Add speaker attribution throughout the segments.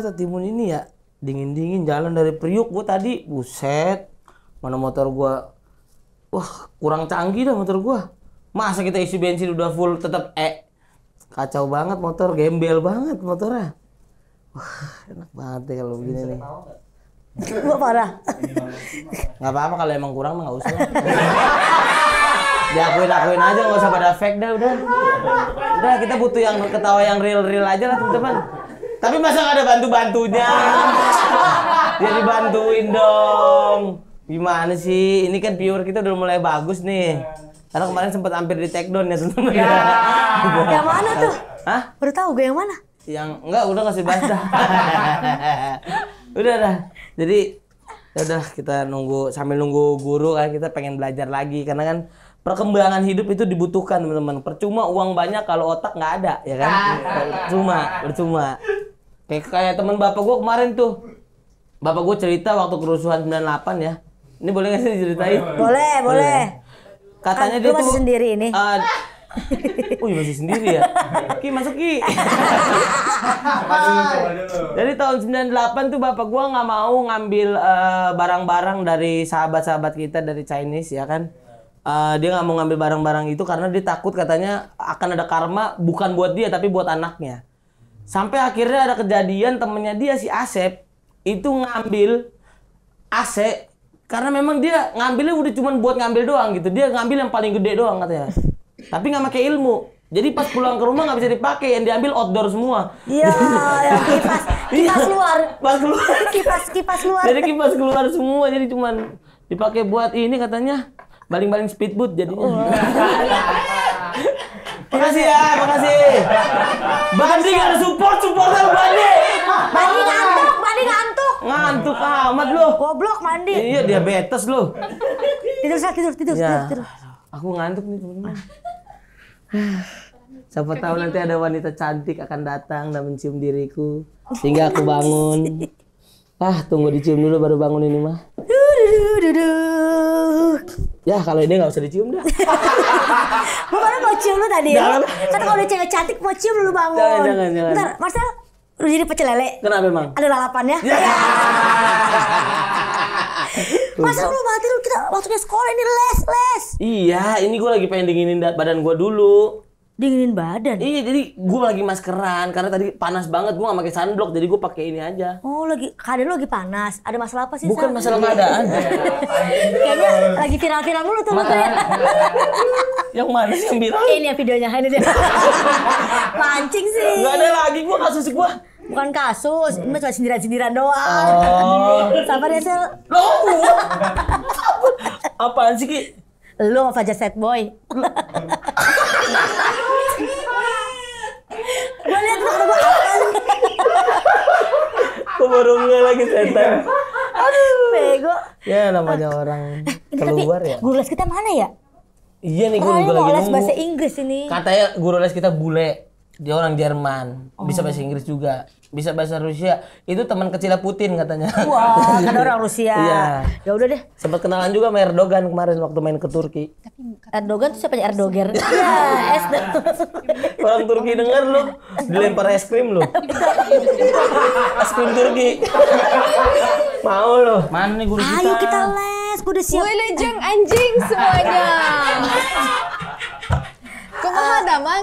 Speaker 1: Nah, ternyata timun ini ya dingin-dingin jalan dari Priuk gue tadi buset mana motor gue wah kurang canggih dah motor gue masa kita isi bensin udah full tetap eh kacau banget motor gembel banget motornya wah enak banget deh kalau begini nih Gue parah. nggak apa-apa kalau emang kurang mah nggak usah. Diakuin akuin aja nggak usah pada fake dah udah. Udah kita butuh yang ketawa yang real real aja lah teman-teman. Tapi masa gak ada bantu-bantunya? Ya dibantuin dong. Gimana sih? Ini kan viewer kita udah mulai bagus nih. Iya. Karena kemarin sempat hampir di take down ya teman-teman. Ya. yang mana tuh? Hah? Baru tahu gue yang mana? Yang enggak udah kasih bantu. udah dah. Jadi ya udah kita nunggu sambil nunggu guru kan kita pengen belajar lagi karena kan perkembangan hidup itu dibutuhkan teman-teman percuma uang banyak kalau otak nggak ada ya kan nah. percuma percuma Kayak, kayak teman bapak gue kemarin tuh. Bapak gue cerita waktu kerusuhan 98 ya. Ini boleh gak sih diceritain? Boleh, boleh. boleh. Iya. Katanya ah, dia masih tuh sendiri ini. Uh, oh masih sendiri ya. Ki masuk Ki. Jadi tahun 98 tuh bapak gua nggak mau ngambil eh, barang-barang uh, dari sahabat-sahabat kita dari Chinese ya kan. Uh, dia nggak mau ngambil barang-barang itu karena dia takut katanya akan ada karma bukan buat dia tapi buat anaknya. Sampai akhirnya ada kejadian temennya dia si Asep itu ngambil AC karena memang dia ngambilnya udah cuman buat ngambil doang gitu. Dia ngambil yang paling gede doang katanya. Tapi nggak pakai ilmu. Jadi pas pulang ke rumah nggak bisa dipakai, yang diambil outdoor semua. Iya, ya, kipas, kipas luar, kipas keluar, kipas kipas luar. Jadi kipas keluar semua, jadi cuman dipakai buat ini katanya baling-baling speedboat jadinya. Oh. Iya. Makasih ya, makasih. Bandi gak ada support, support sama Bandi. Bandi ngantuk, Bandi ngantuk. Ngantuk amat lu. Goblok mandi. Iya, diabetes lu. Tidur, tidur, tidur, tidur, ya. tidur, Aku ngantuk nih, teman Siapa tahu nanti ada wanita cantik akan datang dan mencium diriku sehingga aku bangun. Ah, tunggu dicium dulu baru bangun ini mah. Ya kalau ini nggak usah dicium dah.
Speaker 2: Bukan mau cium lu tadi. Jangan. Ya. Kan kalau udah cewek cantik mau cium lu bangun. Jangan, jangan, jangan. Bentar, Marcel,
Speaker 1: lu jadi pecel lele. Kenapa emang?
Speaker 2: Ada lalapannya. Ya. ya. Masa lu mati lu kita waktunya sekolah ini les les.
Speaker 1: Iya, ini gue lagi pengen dinginin badan gue dulu dinginin badan. Iya, jadi gue lagi maskeran karena tadi panas banget gue gak pakai sunblock, jadi gue pakai ini aja. Oh, lagi keadaan lu lagi panas. Ada
Speaker 2: masalah apa sih? Bukan Sal? masalah keadaan. Kayaknya lagi viral-viral mulu tuh. Mata,
Speaker 1: yang mana sih yang viral?
Speaker 2: Ini ya videonya, ini dia. Mancing sih. Gak ada lagi gue kasus gue. Bukan kasus, ini cuma sindiran-sindiran doang. Oh. Sabar ya, Sel. Loh,
Speaker 1: Apaan sih, Ki?
Speaker 2: Lu sama Fajar Set Boy
Speaker 1: lihat tuh kata gue baru Kuburungnya lagi setan.
Speaker 2: Aduh. Bego. Ya namanya orang eh, eh, keluar ya. Guru les kita mana ya? Iya nih guru, guru les bahasa
Speaker 1: Inggris ini. Katanya guru les kita bule dia orang Jerman, oh. bisa bahasa oh. Inggris juga, bisa bahasa Rusia. Itu teman kecilnya Putin katanya. Wah, wow, kan orang Rusia. ya Ya udah deh. Sempat kenalan juga sama Erdogan kemarin waktu main ke Turki. Erdogan tuh siapa ya Erdogan? ya es. Orang Turki denger lu dilempar es krim lu. es krim Turki. Mau lu. Mana nih guru kita? Ayo kita
Speaker 3: les, gue udah siap. Gue lejeng anjing semuanya.
Speaker 2: ada mang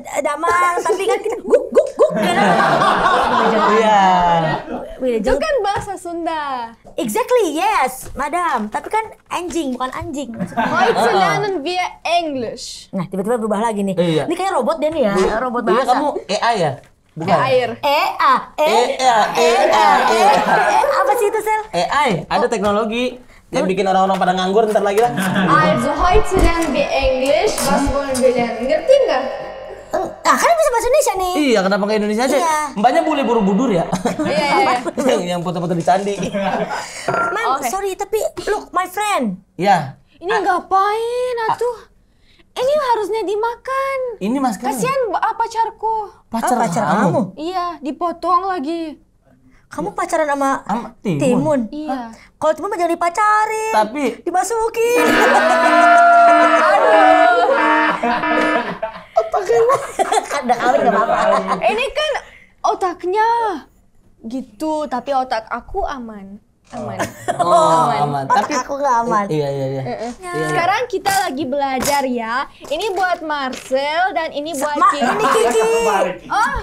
Speaker 2: damang tapi kan kita guk guk guk ya kan? Iya. Itu kan bahasa Sunda. Exactly, yes, madam. Tapi kan anjing, bukan anjing. Heute oh, lernen ah. via English. Nah, tiba-tiba berubah lagi nih. Iya. Ini kayak robot deh nih ya, robot bahasa. kamu AI ya? Bukan. air. E
Speaker 3: A E A E A E,
Speaker 1: e, e, e Apa sih itu sel? AI. Ada oh. teknologi yang oh. bikin orang-orang pada nganggur ntar lagi lah. Also
Speaker 3: heute lernen wir English. Was wollen wir lernen? Ngerti nggak?
Speaker 1: Eh, ah, kan bisa bahasa Indonesia nih. Iya, kenapa ke Indonesia aja? Iya. Mbaknya boleh buru-budur ya? iya, iya. iya. yang, yang foto-foto di candi.
Speaker 3: Mam, okay. sorry, tapi look, my friend. Iya. Ini ah. ngapain, ah. atuh? Ini harusnya dimakan. Ini mas Kasihan apa ah, pacarku. Pacar, oh, pacar kamu? Iya, dipotong lagi. Kamu pacaran sama Am Timun? timun. Iya. Kalau Timun jangan
Speaker 2: dipacarin. Tapi dimasukin. Aduh
Speaker 3: pakai Kada kawin enggak apa-apa ini kan otaknya gitu tapi otak aku aman aman
Speaker 1: oh, oh aman. aman otak tapi aku nggak aman iya iya iya. iya iya. sekarang
Speaker 3: kita lagi belajar ya ini buat Marcel dan ini buat Ma Kiki ini Kiki
Speaker 1: oh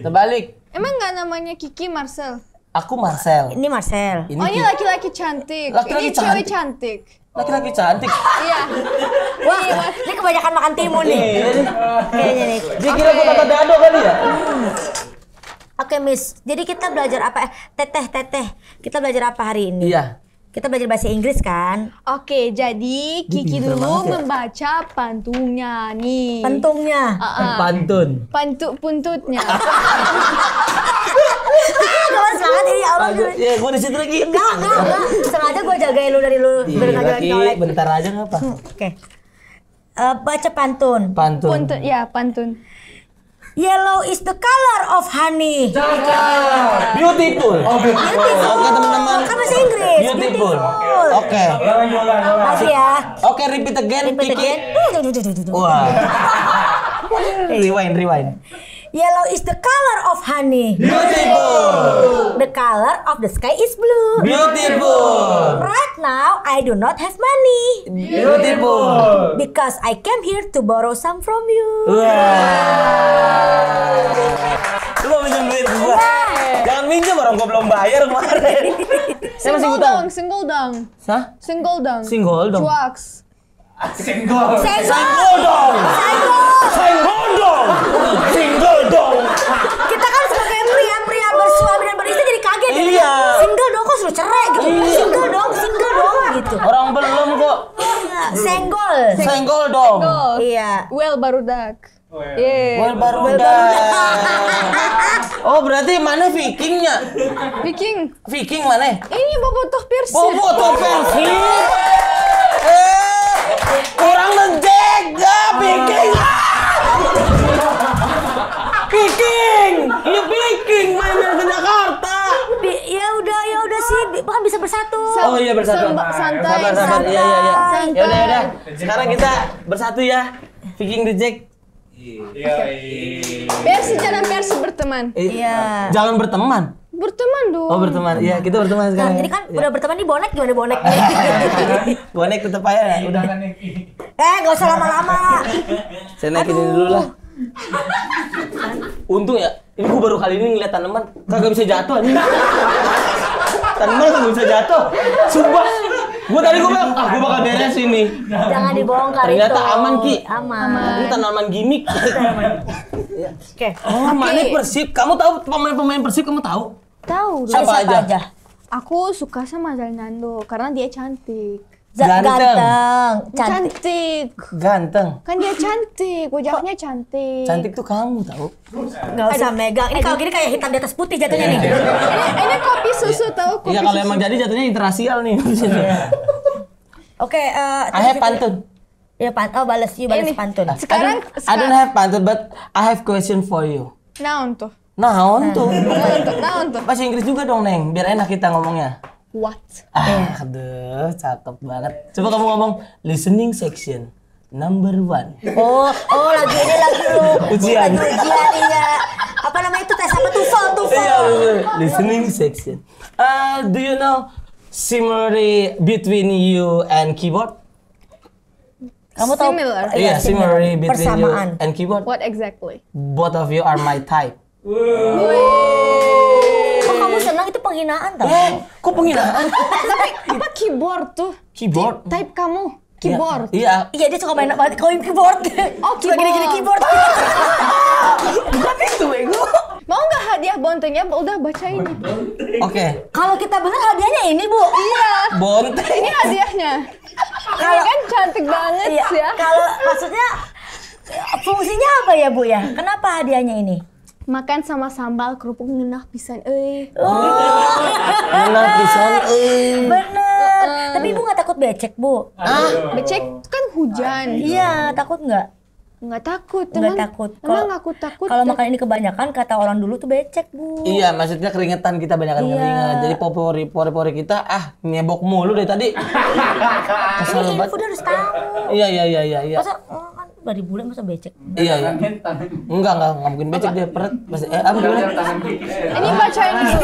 Speaker 1: terbalik
Speaker 3: emang nggak namanya Kiki Marcel
Speaker 1: Aku Marcel. Ini Marcel. Ini oh ini
Speaker 3: laki-laki cantik. Laki -laki ini cantik. cewek cantik laki-laki cantik. Iya. Wah, ini kebanyakan makan timun nih. Iya, iya.
Speaker 2: Kayaknya nih. Dia kira gue tata dado kali ya. Oke, Miss. Jadi kita belajar apa? Eh, teteh, teteh. Kita belajar apa hari ini? Iya. Kita
Speaker 3: belajar bahasa Inggris kan? Oke, jadi Kiki dulu ya? membaca pantungnya nih. Pantunnya?
Speaker 1: Pantun.
Speaker 3: Pantu puntutnya.
Speaker 2: Gak semangat ini ya, ya Allah
Speaker 3: Ya gue disitu lagi Gak, gak, gak
Speaker 2: Sengaja gue jagain lu dari lu Iya lagi bentar aja gak apa hmm, Oke uh, Baca pantun
Speaker 1: Pantun Pantun, ya
Speaker 2: pantun Yellow is the color of honey. Cakep.
Speaker 1: Beautiful. Oh, beautiful. Oke, teman-teman. Kan bahasa Inggris. Beautiful.
Speaker 2: beautiful. Oke. Okay. ya. Oke, repeat again. Repeat again. Wah. Wow. rewind, rewind. Yellow is the color of honey. Beautiful. The color of the sky is blue. Beautiful. Right now, I do not have money. Beautiful. Because I came here to borrow some from you.
Speaker 1: Wow. Lu minjem duit gua. Iya. Jangan minjem orang gua belum bayar kemarin. Saya masih utang. Single dong,
Speaker 3: single dong. Hah? Single dong. Single dong. Cuaks. Single. Single.
Speaker 1: Orang belum kok. Senggol. Senggol dong. Iya. Well baru dak, oh, iya. iya. Well baru Baru oh berarti mana Vikingnya? Viking. Viking mana? Ini bobotoh Persik. Bobotoh Persik. eh, kurang menjaga Viking. Ah! Viking, ini Viking
Speaker 2: mana? boleh bisa bersatu. Oh iya bersatu.
Speaker 1: Nah, santai. Sabar, sabar. Iya, santai. Iya, iya, iya. Santai. Yaudah, udah. Sekarang kita bersatu ya. Viking the Jack. Iya. Persi jangan persi
Speaker 3: berteman. Iya. iya.
Speaker 1: Jangan berteman.
Speaker 3: Berteman dong. Oh berteman, iya
Speaker 1: kita berteman nah, sekarang. Nah, jadi kan ya. udah
Speaker 3: berteman nih bonek gimana bonek?
Speaker 1: bonek tetap aja ya. Udah kan Eh
Speaker 2: gak usah lama-lama.
Speaker 1: Saya naikin dulu lah. Untung ya, ini gue baru kali ini ngeliat tanaman kagak bisa jatuh aja tadi malah bisa jatuh sumpah gue tadi gue bilang ah gue bakal beres ini jangan dibongkar ternyata aman ki aman ini tanaman gimmick oke oh amannya persib kamu tahu pemain-pemain persib kamu tahu
Speaker 3: tahu siapa, aja? aja aku suka sama Zalinando karena dia cantik
Speaker 1: Ganteng. Ganteng. Cantik.
Speaker 3: cantik. Ganteng. Kan dia cantik, wajahnya cantik. Cantik
Speaker 1: tuh kamu tahu. Gak
Speaker 3: usah Aduh. megang. Ini kalau gini kayak hitam
Speaker 2: di atas putih jatuhnya nih.
Speaker 1: ini, ini kopi susu
Speaker 2: iya. tahu kopi. Iya kalau emang jadi jatuhnya
Speaker 1: interasial nih.
Speaker 2: Oke, okay, uh, eh, I have pantun. Ya pantun. oh balas you balas pantun.
Speaker 1: Sekarang I don't, I don't have pantun but I have question for you. Nah nah untuk nah untuk nah untuk Bahasa Inggris juga dong, Neng, biar enak kita ngomongnya
Speaker 3: what ah
Speaker 1: iya. aduh cakep banget coba kamu ngomong listening section number one oh oh lagi ini lagi lu ujian ujian iya apa namanya itu tes apa tuh? Fall, iya betul listening section uh, do you know similarity between you and keyboard kamu tahu similar. Iya, yeah, iya, similarity between Persamaan. you and keyboard. What exactly? Both of you are my type. Wow
Speaker 2: penghinaan tau. Eh, kok penghinaan? Tapi apa
Speaker 3: keyboard tuh? Keyboard? Type, type kamu? Iya. Keyboard? Iya. Iya dia suka main banget koin keyboard. Oh keyboard. Suka gini-gini keyboard. Bukan itu bego. Mau nggak hadiah bontengnya? Udah baca ini. Oke. Okay. Kalau kita bener hadiahnya ini bu. Iya. Bonteng. Ini hadiahnya. Iya Kalau kan cantik banget iya, ya. Kalau maksudnya fungsinya apa ya bu ya? Kenapa hadiahnya ini? makan sama sambal kerupuk ngenah pisan eh. Oh. ngenah pisan euy. Eh. Benar.
Speaker 2: Eh, eh. Tapi Ibu nggak takut becek, Bu? Ah, becek kan hujan. Iya, takut nggak? Nggak takut, Nggak takut. Kalo, emang aku takut. Kalau makan ini kebanyakan, kata orang dulu tuh becek, Bu.
Speaker 1: Iya, maksudnya keringetan kita banyak iya. keringetan. Jadi pori pori kita, ah, nyebok mulu dari tadi. Kesel banget. harus tahu. Iya, iya, iya, iya. iya. Mm dari bulan masa becek? Iya, iya. Enggak, enggak, enggak mungkin becek dia peret. masih. eh, apa gimana? Ini bacain dulu.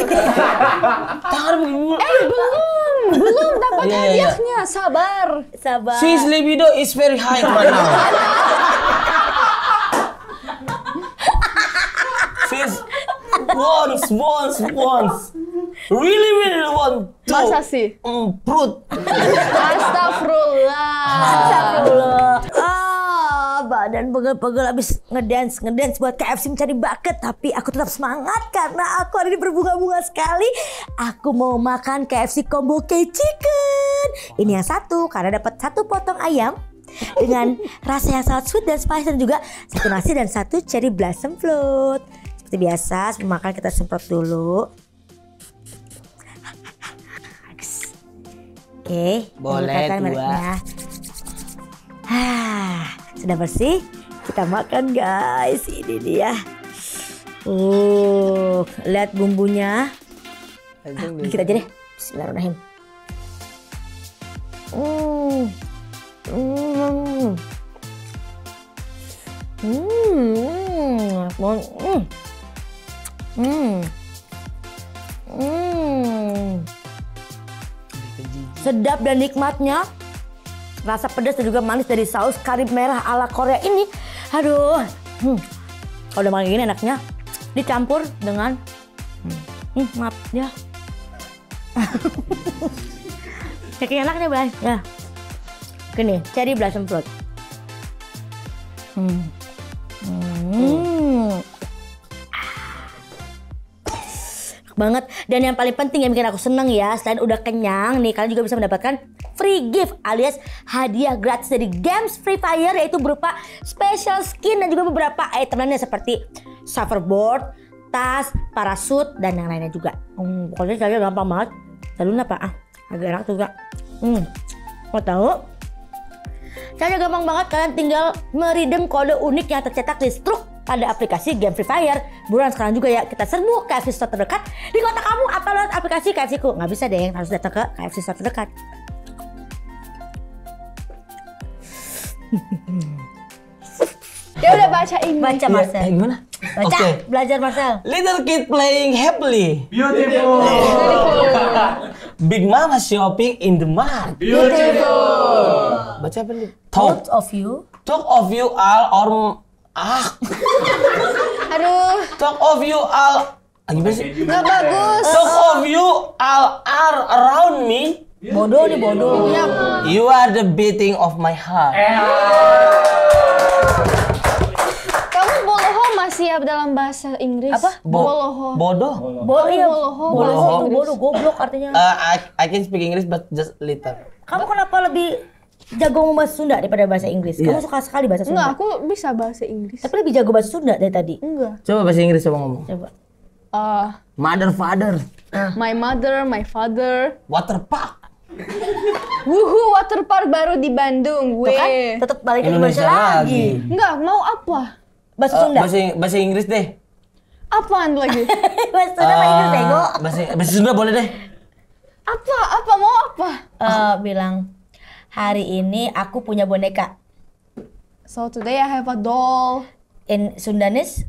Speaker 1: Tangan Eh, belum, belum dapat yeah, iya, iya.
Speaker 3: hadiahnya. Sabar, sabar. She's
Speaker 1: libido is very high right now. She's once, once, once. Really, really want to Masa sih? improve.
Speaker 3: Um, Astagfirullah. Astagfirullah
Speaker 2: dan pegel-pegel abis ngedance ngedance buat KFC mencari bucket tapi aku tetap semangat karena aku hari ini berbunga-bunga sekali aku mau makan KFC combo K chicken ini yang satu karena dapat satu potong ayam dengan rasa yang sangat sweet dan spicy dan juga satu nasi dan satu cherry blossom float seperti biasa sebelum makan kita semprot dulu Oke, okay, boleh dua sudah bersih kita makan guys ini dia uh lihat bumbunya ah, kita aja deh Bismillahirrahmanirrahim hmm hmm hmm hmm hmm hmm sedap dan nikmatnya Rasa pedas dan juga manis dari saus kari merah ala Korea ini, aduh, hmm, kalau udah makan gini enaknya dicampur dengan, hmm, hmm maaf ya, Saking enaknya Blas. Ya. Gini, cherry blossom fruit.
Speaker 3: Hmm. hmm.
Speaker 2: banget dan yang paling penting yang bikin aku seneng ya selain udah kenyang nih kalian juga bisa mendapatkan free gift alias hadiah gratis dari games Free Fire yaitu berupa special skin dan juga beberapa item lainnya seperti surfboard, tas, parasut dan yang lainnya juga. Hmm, pokoknya saya gampang banget. Lalu apa? Ah, agak enak juga. Hmm, mau tahu? Caranya gampang banget, kalian tinggal meridem kode unik yang tercetak di struk pada aplikasi game Free Fire. Buruan sekarang juga ya, kita serbu KFC Store terdekat di kota kamu atau lewat aplikasi KFC-ku. Nggak bisa deh, harus datang ke KFC Store terdekat.
Speaker 1: Dia ya udah baca ini. Baca iya, Marcel. Ya, gimana? Baca, okay. belajar Marcel. Little kid playing happily. Beautiful. Beautiful. Big mama shopping in the mart. Beautiful. Baca apa nih? Talk. Both of you. Talk of you all or ah. Aduh. Talk of you all. Ah, gimana sih? Gak bagus. Talk of you all are around me. Iya. Bodoh nih bodoh. Iya. You are the beating of my heart. Eh.
Speaker 3: Kamu boloho masih siap ya dalam bahasa Inggris? Apa? Bo boloho.
Speaker 1: Bodoh. Bodoh. Boloho. Iya. Boloho. Bodoh. Bodoh.
Speaker 3: Goblok artinya.
Speaker 1: Uh, I, I can speak English but just little.
Speaker 2: Kamu kenapa lebih jago ngomong bahasa Sunda daripada bahasa Inggris. Kamu suka sekali bahasa Sunda. Enggak, aku
Speaker 3: bisa bahasa Inggris. Tapi lebih jago bahasa Sunda dari tadi. Enggak.
Speaker 1: Coba bahasa Inggris coba ngomong. Coba. Uh, mother, father.
Speaker 3: My mother, my father. Water park. Wuhu waterpark baru di Bandung. Tuh kan tetap balik ke Indonesia, Indonesia lagi. Enggak, mau apa?
Speaker 1: Bahasa uh, Sunda. Bahasa, bahasa Inggris deh.
Speaker 3: Apaan lagi? bahasa Sunda uh, eh, bahasa Inggris deh,
Speaker 1: Bahasa bahasa Sunda boleh deh.
Speaker 3: Apa? Apa mau apa? Uh,
Speaker 2: bilang hari ini aku punya boneka.
Speaker 3: So today I have a doll. In Sundanese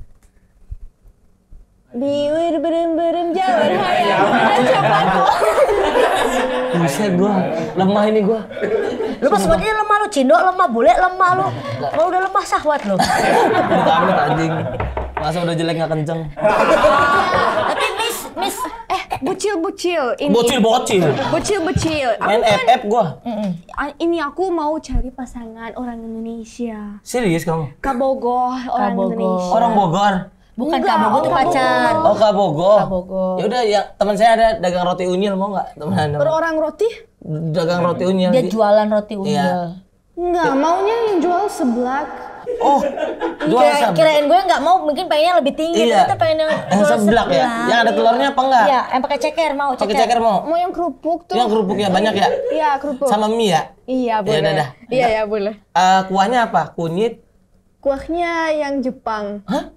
Speaker 3: Biwir
Speaker 2: berem berem jawar hayam
Speaker 1: Coba iya. Buset gua, lemah ini gua. Lu pas sebagainya
Speaker 2: lemah lu cindo, lemah bule, lemah lu. Kalau udah lemah sahwat
Speaker 3: lu.
Speaker 1: lu anjing. Masa udah jelek gak kenceng.
Speaker 3: Tapi miss miss eh bucil bucil ini. Bucil bocil. Bucil bucil. Main FF kan- gua. Ini aku mau cari pasangan orang Indonesia.
Speaker 1: Serius kamu?
Speaker 3: Kabogoh orang Indonesia. Orang Bogor. Bukan Kak Bogor tuh oh, pacar. Oh,
Speaker 1: Kak Bogor. Kak Bogor. Ya udah ya teman saya ada dagang roti unyil mau nggak teman? orang roti? Dagang roti unyil. Dia
Speaker 3: jualan roti iya. unyil. Iya. Enggak, maunya yang jual seblak. Oh,
Speaker 2: jual Kira, seblak. Kirain gue nggak mau, mungkin pengennya lebih tinggi. Iya. Kita pengen yang eh, jual seblak, seblak ya. Yang
Speaker 1: ada telurnya apa enggak? Iya, yang
Speaker 3: pakai ceker mau. Pakai ceker. ceker mau. Mau yang kerupuk tuh. Yang kerupuk ya banyak ya. Iya kerupuk. Sama mie ya. Iya ya boleh. iya dadah. Iya ya boleh.
Speaker 1: Uh, kuahnya apa? Kunyit.
Speaker 3: Kuahnya yang Jepang. Hah?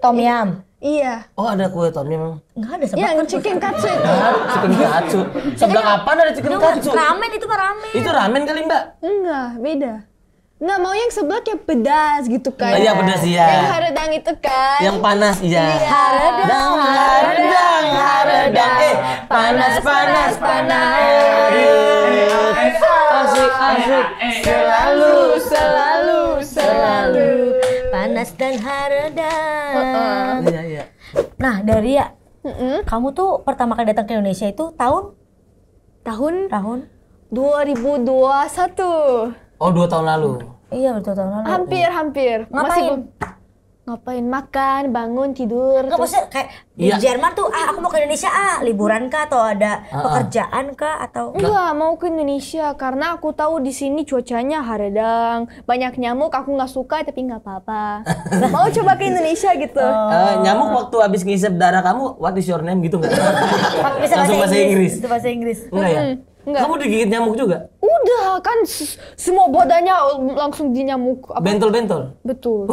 Speaker 3: Tom yam. Iya.
Speaker 1: Oh ada kue tom yum?
Speaker 3: Enggak ada Iya, kan chicken katsu itu. Nah, chicken katsu.
Speaker 1: Sebelah iya. kapan ada chicken Duh, katsu? Ramen
Speaker 3: itu mah ramen. Itu ramen kali mbak? Enggak, beda. Enggak mau yang sebelah kayak ya pedas gitu kan. Iya pedas iya. Yang haredang itu kan. Yang
Speaker 1: panas iya. iya. Haredang, haredang, haredang. Eh, panas, panas, panas. Asik, asik. Selalu, selalu.
Speaker 2: Anas dan Harda. Uh -uh. Iya, iya. Nah, dari ya, mm -mm. kamu tuh pertama kali datang ke Indonesia itu tahun tahun tahun
Speaker 3: 2021.
Speaker 1: Oh, dua tahun lalu.
Speaker 3: Iya, dua tahun lalu. Hampir, hampir. Ngapain? Masih ngapain makan bangun tidur nggak terus... maksudnya kayak di
Speaker 1: iya. Jerman
Speaker 2: tuh ah aku mau ke Indonesia ah liburan kah atau ada uh -uh. pekerjaan kah atau enggak
Speaker 3: mau ke Indonesia karena aku tahu di sini cuacanya haradang banyak nyamuk aku nggak suka tapi nggak apa-apa
Speaker 1: mau coba ke Indonesia
Speaker 3: gitu oh. uh,
Speaker 1: nyamuk waktu habis ngisep darah kamu what is your name gitu
Speaker 3: nggak langsung bahasa Inggris, Inggris. bahasa Inggris enggak ya Enggak. Kamu digigit nyamuk juga? Udah kan semua badannya langsung di nyamuk.
Speaker 1: Bentol-bentol. Betul.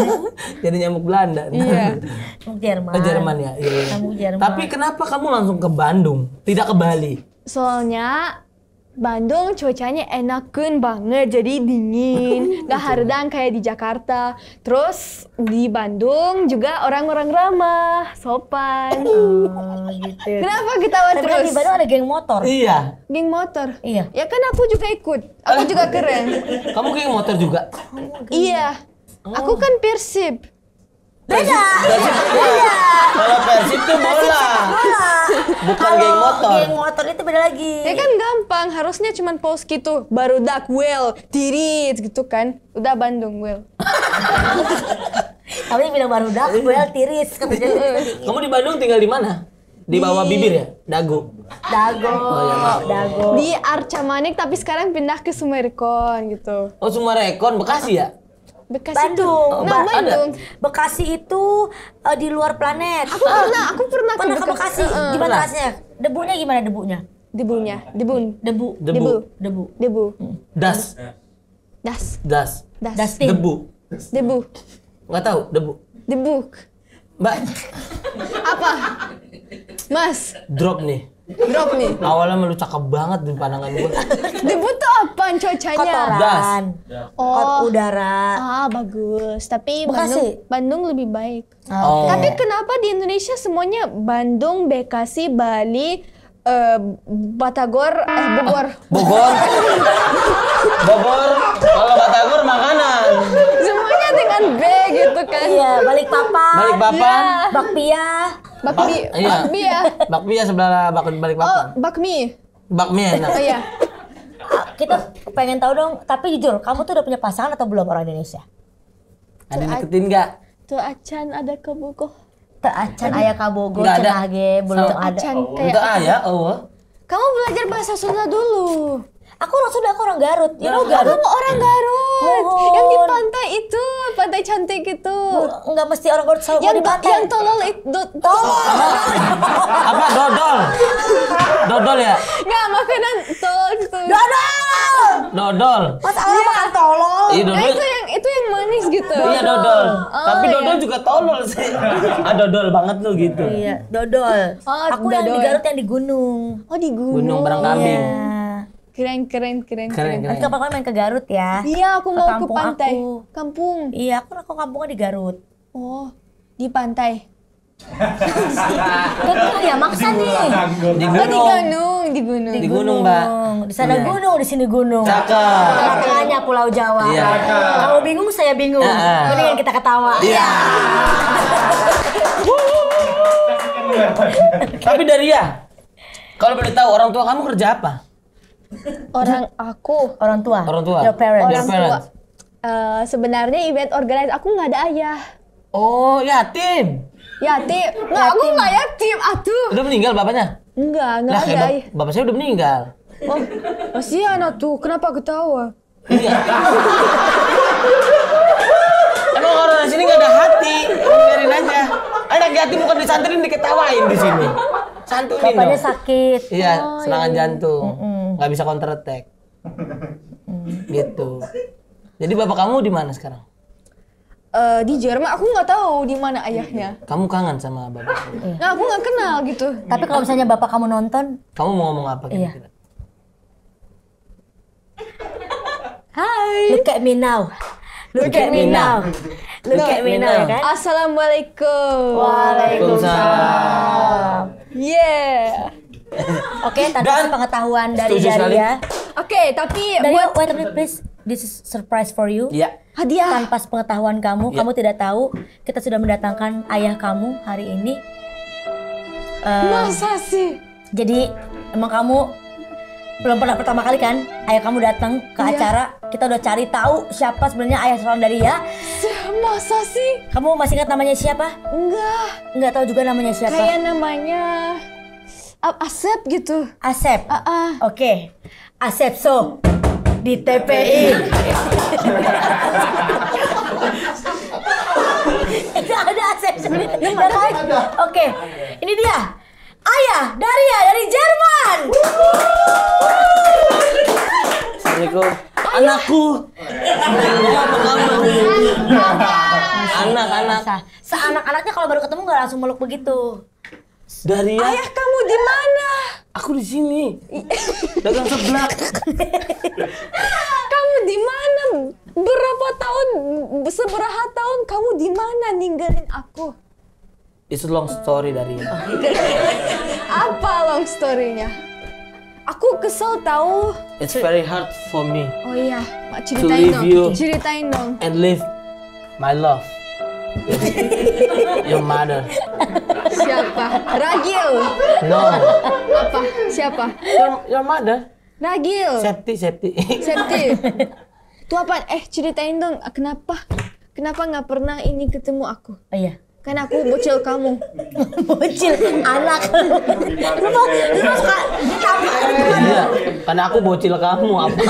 Speaker 1: Jadi nyamuk Belanda. Iya.
Speaker 3: Nyamuk Jerman. Oh, Jerman
Speaker 1: ya. Iya. iya. Jerman. Tapi kenapa kamu langsung ke Bandung, tidak ke Bali?
Speaker 3: Soalnya Bandung cuacanya enak banget, jadi dingin, nggak hardang kayak di Jakarta. Terus di Bandung juga orang-orang ramah, sopan.
Speaker 1: Oh, gitu. gitu. Kenapa
Speaker 3: kita Tapi terus? di Bandung ada geng motor. Iya. Geng motor. Iya. Ya kan aku juga ikut. Aku juga keren. Kamu geng motor juga? Iya. Oh. Aku kan Persib. Beda. Iya, beda. Kalau Persib tuh
Speaker 2: bola. Bukan Halo, geng motor. Geng motor
Speaker 3: itu beda lagi. Ya kan gampang, harusnya cuma post gitu, baru dak well, tirit gitu kan. Udah Bandung well. tapi yang bilang baru dak well, tiris.
Speaker 1: Kamu di Bandung tinggal di mana?
Speaker 3: Di bawah bibir ya? dagu Dago. Oh, ya, Dago. Di Arca Manik tapi sekarang pindah ke Sumerekon gitu. Oh, Sumerekon Bekasi ya? Bekasi Bandung. Itu, oh, nah, Bandung. Bandung.
Speaker 2: Bekasi itu uh, di luar planet. Aku pernah, ah. aku pernah, pernah ke Bekasi. Bekasi. Uh, gimana rasanya? Debunya gimana debunya? Debunya, debun, debu, debu,
Speaker 3: debu, debu. Hmm. Das. Das. Das. Das. Debu.
Speaker 1: Debu. Enggak tahu, debu. Debu. Mbak. Apa? Mas. Drop nih. Drop nih. Awalnya melu cakep banget di pandangan gue.
Speaker 3: dibutuh tuh apa cuacanya? Kotoran. Oh, udara. Ah, bagus. Tapi Bekasi. Bandung, Bandung lebih baik. Oh. Tapi kenapa di Indonesia semuanya Bandung, Bekasi, Bali, uh, Batagor, eh Bogor. Bogor.
Speaker 1: Bogor. Kalau Batagor makanan. Semuanya dengan B gitu kan. Iya, balik papan. Balik papan. Ya. Bakpia. Bakmi. Bak, iya. Bakmi ya. Bakmi ya sebelah bakun balik bakun Oh,
Speaker 3: bakmi. Bakmi enak. Oh, iya.
Speaker 1: Ah,
Speaker 2: kita pengen tahu dong, tapi jujur, kamu tuh udah punya pasangan atau belum orang Indonesia?
Speaker 1: Ada deketin nggak?
Speaker 3: Tuh acan ada kabogo teracan acan ayah kabogo, cenage, belum ada. tuh Enggak ayah, oh. Kamu belajar bahasa Sunda dulu.
Speaker 2: Aku orang sudah aku orang Garut. ya know Garut? Kamu orang Garut. Mohon. Yang di pantai itu,
Speaker 3: pantai cantik itu. Enggak mesti orang Garut selalu yang, di pantai. Yang tolol itu. Tolol.
Speaker 1: Apa? Dodol. Dodol ya?
Speaker 3: Enggak, makanan tolol itu. Dodol. Dodol. Mas Allah ya. makan tolol. ya, itu yang itu yang manis gitu. Iya, dodol. Iya, dodol. Oh, Tapi iya. dodol iya. juga tolol sih.
Speaker 1: ah, dodol banget tuh gitu. Iya,
Speaker 2: dodol.
Speaker 3: Oh, aku dodol. yang di Garut yang
Speaker 2: di gunung. Oh, di gunung. Gunung kambing
Speaker 3: yeah. Keren, keren, keren, keren. keren. kapan-kapan main ke Garut ya? Iya, aku mau ke, pantai. Aku. Kampung.
Speaker 2: Iya, aku aku kampungnya di Garut. Oh, di pantai.
Speaker 1: Betul ya, maksa nih. Oh, di gunung. Oh, di gunung,
Speaker 2: di gunung. Di gunung, Mbak. Di sana iya. gunung, di sini gunung. Cakep. Makanya Pulau Jawa. Iya. Kalau bingung saya bingung. Iya. Ini
Speaker 1: yang kita ketawa. Iya. Tapi dari ya, kalau boleh tahu orang tua kamu kerja apa?
Speaker 3: Orang aku. Orang tua. Orang tua. Your parents. Orang Your parents. tua. Uh, sebenarnya event organize aku nggak ada ayah. Oh, yatim. Yatim. Nggak, aku nggak yatim. Aduh.
Speaker 1: Udah meninggal bapaknya?
Speaker 3: Enggak, enggak ada. Ya,
Speaker 1: bap bapak saya udah meninggal. Oh,
Speaker 3: masih anak tuh. Kenapa ketawa? Iya.
Speaker 1: Emang orang di sini nggak ada hati. Biarin aja. Anak yatim bukan disantrin diketawain di sini. Santunin Bapaknya sakit. Iya, oh, serangan iya. iya. jantung. Mm -mm nggak bisa counter attack hmm. gitu jadi bapak kamu di mana sekarang
Speaker 3: uh, di Jerman aku nggak tahu di mana ayahnya.
Speaker 1: Kamu kangen sama bapak
Speaker 3: Nah, aku nggak kenal gitu. Hmm. Tapi kalau misalnya bapak kamu nonton,
Speaker 1: kamu mau ngomong apa gitu Iya.
Speaker 2: Hai. Look at me now.
Speaker 1: Look, Look at me now.
Speaker 2: now. Look at me now. now.
Speaker 3: Assalamualaikum. Waalaikumsalam. Yeah. Oke, okay, tanpa pengetahuan dari Daria.
Speaker 2: Oke, okay, tapi dari, buat... wait wait, please. This is surprise for you. Yeah. Hadiah. Tanpa pengetahuan kamu, yeah. kamu tidak tahu kita sudah mendatangkan ayah kamu hari ini.
Speaker 1: Uh, Masa
Speaker 2: sih? Jadi emang kamu belum pernah pertama kali kan ayah kamu datang ke yeah. acara kita udah cari tahu siapa sebenarnya ayah seorang dari ya masa sih kamu masih ingat namanya siapa enggak enggak tahu juga namanya siapa kayak namanya Asep gitu. Asep. Uh -uh. Oke. Okay. Asep so di TPI. Tidak ada Asep sendiri. di TPI. Oke. Okay. Ini dia. Ayah Daria dari Jerman. Assalamualaikum. Anakku.
Speaker 1: Apa Anak-anak.
Speaker 2: Seanak-anaknya kalau baru ketemu nggak langsung meluk begitu.
Speaker 1: Daria. Ayah
Speaker 3: kamu Aku di sini. Dagang seblak. kamu di mana? Berapa tahun? Seberapa tahun kamu di mana ninggalin aku?
Speaker 1: Itu long story dari.
Speaker 3: Apa long storynya? Aku kesel tahu.
Speaker 1: It's very hard for me.
Speaker 3: Oh iya, ceritain dong. You, ceritain dong.
Speaker 1: And live my love. Your mother.
Speaker 3: Siapa? Ragil. No. Apa? Siapa? Your, your mother. Ragil.
Speaker 1: Septi, Septi. Septi.
Speaker 3: Tuh apa? Eh, ceritain dong kenapa kenapa nggak pernah ini ketemu aku? Oh, iya. Kan aku bocil kamu.
Speaker 1: bocil anak. lu mau lu mau Iya, karena aku bocil kamu apa?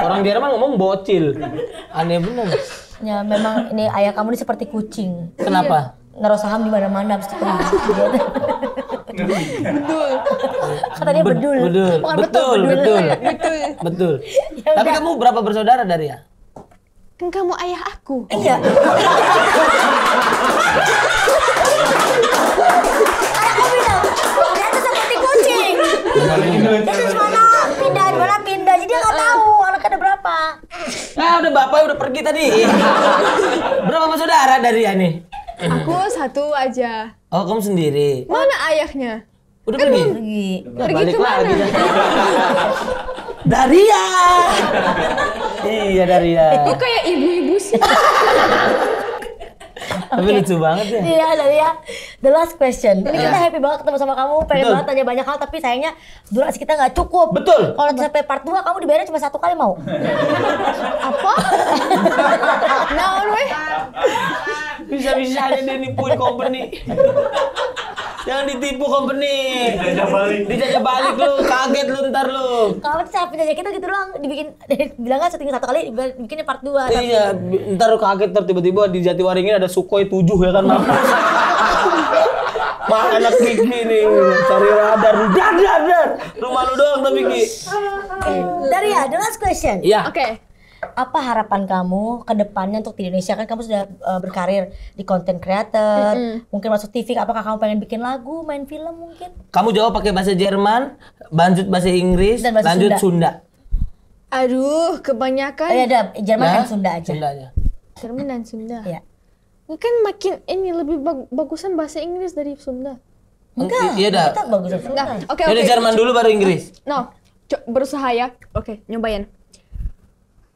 Speaker 1: Orang Jerman ngomong bocil. Aneh bener.
Speaker 2: Ya memang ini ayah kamu ini seperti kucing. Kenapa? Iya. Naruh saham di mana-mana mesti Betul.
Speaker 3: Karena dia
Speaker 1: bedul. Bedul. betul, betul, betul. Betul. Ya Tapi kamu berapa bersaudara dari ya? Kan kamu ayah
Speaker 3: aku. Iya. Ayah aku bilang, dia tuh seperti kucing. Terus mana sekolah pindah jadi dia nggak tahu anaknya ada berapa
Speaker 1: Nah udah bapak udah pergi tadi berapa sama saudara dari Ani ya aku
Speaker 3: satu aja
Speaker 1: oh kamu sendiri mana
Speaker 3: ayahnya udah kan pergi pergi pergi kemana
Speaker 1: Daria iya Daria
Speaker 3: Itu kayak ibu-ibu sih
Speaker 1: tapi lucu banget ya iya
Speaker 2: Daria the last question. Ini kita iya. happy banget ketemu sama kamu, pengen banget tanya banyak hal tapi sayangnya durasi kita nggak cukup. Betul. Kalau sampai part 2 kamu dibayarnya cuma satu kali mau.
Speaker 3: Apa?
Speaker 2: Nah, weh?
Speaker 1: Bisa-bisa ada dia nipuin company. Jangan ditipu company. Dijajah balik. Dijajah balik lu, kaget lu ntar lu.
Speaker 2: Kalau kita capek aja kita gitu doang dibikin bilang kan syuting satu kali bikin part 2. Iya,
Speaker 1: ntar lu kaget ntar tiba-tiba di Jatiwaringin ada Sukhoi 7 ya kan.
Speaker 3: Mah anak Miki nih, cari radar. Dan,
Speaker 1: dar, Rumah lu doang tapi Miki. Eh, Dari ya, the
Speaker 2: last question. Iya. Oke. Okay. Apa harapan kamu ke depannya untuk di Indonesia? Kan kamu sudah uh, berkarir di content creator, mm -hmm. mungkin masuk TV. Apakah kamu pengen bikin lagu, main
Speaker 3: film mungkin?
Speaker 1: Kamu jawab pakai bahasa Jerman, lanjut bahasa Inggris, Dan bahasa lanjut Sunda. Sunda.
Speaker 3: Aduh, kebanyakan. Oh, ya, Jerman nah, dan Sunda aja. Sundanya. Jerman dan Sunda. Ya. Mungkin makin ini lebih bag bagusan bahasa Inggris dari Sunda. Enggak. Iya, iya dah. Kita bagusan Sunda. Enggak. Oke, okay, oke. Okay. Jerman dulu baru Inggris. No. Co berusaha ya. Oke, okay,
Speaker 1: nyobain.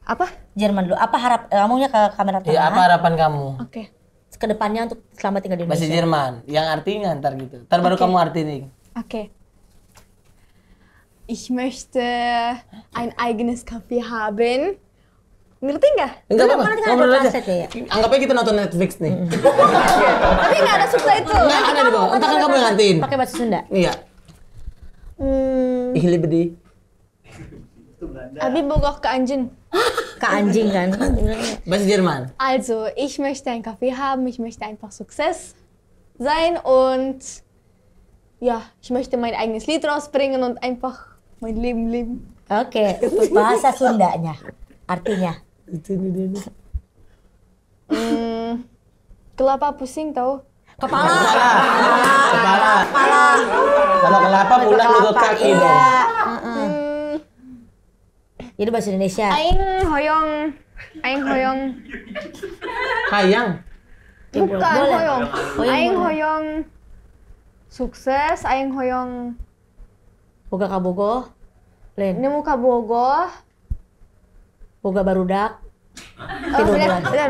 Speaker 1: Apa?
Speaker 3: Jerman dulu. Apa harap eh, kamunya ke kamera tengah? Iya, apa harapan
Speaker 1: kamu?
Speaker 2: Oke. Okay. Kedepannya untuk selamat tinggal di Indonesia. Bahasa Jerman.
Speaker 1: Yang artinya ntar gitu. Ntar okay. baru kamu artiin. Oke.
Speaker 3: Okay. Ich möchte ein eigenes Café haben. Ngerti nggak? Enggak apa-apa. Ngobrol aja.
Speaker 1: Ya? Anggapnya kita nonton Netflix nih. Hmm. Tapi nggak ada subtitle. Nggak ada di bawah. Entar kan kamu yang ngantiin. Pakai bahasa Sunda. Iya.
Speaker 3: Hmm. Ih libedi. Abi bogoh ke anjing. Ke anjing kan?
Speaker 1: Bahasa Jerman.
Speaker 3: Also, ich möchte einen Kaffee haben, ich möchte einfach Sukses sein und ja, ich möchte mein eigenes Lied rausbringen und einfach mein Leben leben.
Speaker 2: Oke, okay. bahasa Sundanya artinya itu ini dia nih.
Speaker 3: Hmm, kelapa pusing tau kepala kepala kepala kepala kalau kelapa pulang juga kaki iya. dong hmm.
Speaker 2: jadi bahasa Indonesia
Speaker 3: aing hoyong aing hoyong hayang
Speaker 1: bukan hoyong aing
Speaker 3: hoyong sukses aing hoyong boga kabogo ini muka kabogo
Speaker 2: boga barudak
Speaker 1: oh, iya. Iya,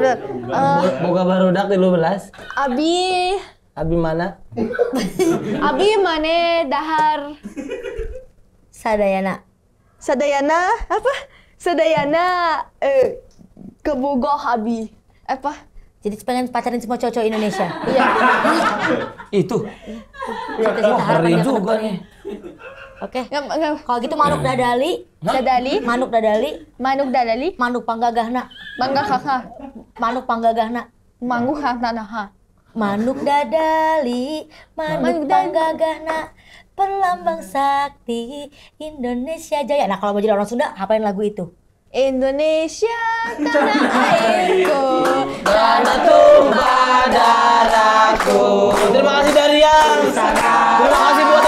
Speaker 1: eh, boga barudak luar belas
Speaker 3: abi
Speaker 1: abi mana
Speaker 3: abi mana dahar sadayana sadayana apa sadayana eh kebogoh abi apa
Speaker 2: jadi pengen pacaran semua cowok Indonesia. Iya.
Speaker 1: Itu. Wah, keren juga nih.
Speaker 2: Oke. Okay. Kalau gitu manuk eh, dadali, dadali, manuk dadali, manuk dadali, manuk panggagahna, panggagahna, manuk panggagahna, manuk hananaha. Manuk dadali, manuk panggagahna, perlambang sakti Indonesia jaya. Nah kalau mau jadi orang Sunda, apain lagu itu?
Speaker 3: Indonesia tanah airku, tanah tumpah darahku. Terima kasih Darian. Terima kasih Bu